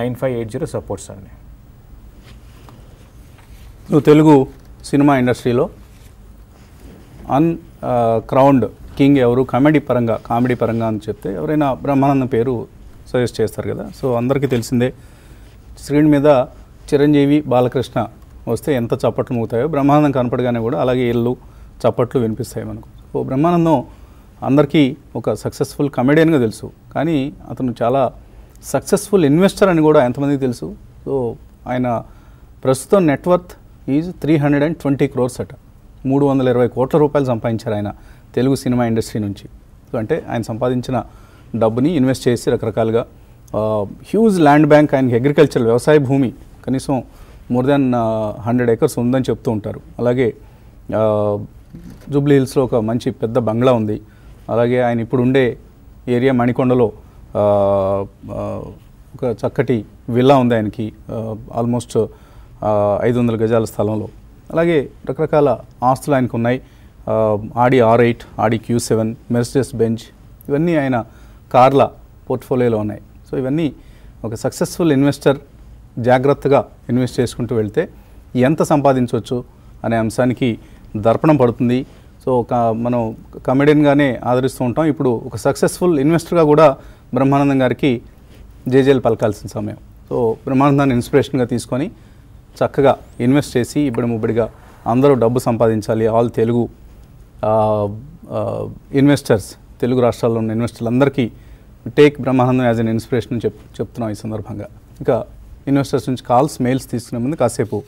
nine five eight zero supports అండి నువ్వు Telugu cinema ఇండస్ట్రీలో అన్ క్రౌండ్ కింగ్ ఎవరు కామెడీ పరంగా కామెడీ పరంగా అని చెప్తే ఎవరైనా బ్రహ్మానందం పేరు సజెస్ట్ చేస్తారు కదా సో అందరికీ తెలిసిందే స్క్రీన్ మీద చిరంజీవి బాలకృష్ణ వస్తే ఎంత చప్పట్లు మూగుతాయో బ్రహ్మానందం కనపడగానే కూడా అలాగే ఇల్లు చప్పట్లు వినిపిస్తాయి మనకు సో బ్రహ్మానందం అందరికీ ఒక సక్సెస్ఫుల్ కమెడియన్గా తెలుసు కానీ అతను చాలా సక్సెస్ఫుల్ ఇన్వెస్టర్ అని కూడా ఎంతమందికి తెలుసు సో ఆయన ప్రస్తుతం net worth is three hundred and twenty crores అట మూడు వందల ఇరవై కోట్ల రూపాయలు సంపాదించారు ఆయన తెలుగు సినిమా ఇండస్ట్రీ నుంచి సో అంటే ఆయన సంపాదించిన డబ్బుని ఇన్వెస్ట్ చేసి రకరకాలుగా హ్యూజ్ ల్యాండ్ బ్యాంక్ ఆయనకి అగ్రికల్చర్ వ్యవసాయ భూమి కనీసం మోర్ దాన్ హండ్రెడ్ ఏకర్స్ ఉందని చెప్తూ ఉంటారు అలాగే జూబ్లీ హిల్స్లో ఒక మంచి పెద్ద బంగ్లా ఉంది అలాగే ఆయన ఇప్పుడు ఉండే ఏరియా మణికొండలో ఒక చక్కటి విల్లా ఉంది ఆయనకి ఆల్మోస్ట్ ఐదు వందల గజాల స్థలంలో అలాగే రకరకాల ఆస్తులు ఆయనకు ఉన్నాయి Audi R eight Audi Q seven Mercedes Benz ఇవన్నీ ఆయన కార్ల పోర్ట్ఫోలియోలో ఉన్నాయి సో ఇవన్నీ ఒక సక్సెస్ఫుల్ ఇన్వెస్టర్ జాగ్రత్తగా ఇన్వెస్ట్ చేసుకుంటూ వెళ్తే ఎంత సంపాదించవచ్చు అనే అంశానికి దర్పణం పడుతుంది సో ఒక మనం కమెడియన్గానే ఆదరిస్తూ ఉంటాం ఇప్పుడు ఒక సక్సెస్ఫుల్ ఇన్వెస్టర్గా కూడా బ్రహ్మానందం గారికి జేజేలు పలకాల్సిన సమయం సో బ్రహ్మానందాన్ని ఇన్స్పిరేషన్గా తీసుకొని చక్కగా ఇన్వెస్ట్ చేసి ఇప్పుడు ముబ్బడిగా అందరూ డబ్బు సంపాదించాలి ఆల్ తెలుగు ఇన్వెస్టర్స్ తెలుగు రాష్ట్రాల్లో ఉన్న ఇన్వెస్టర్లందరికీ take Brahmanandam as an inspiration చెప్ చెప్తున్నాం ఈ సందర్భంగా ఇంకా ఇన్వెస్టర్స్ నుంచి కాల్స్ మెయిల్స్ తీసుకునే ముందు కాసేపు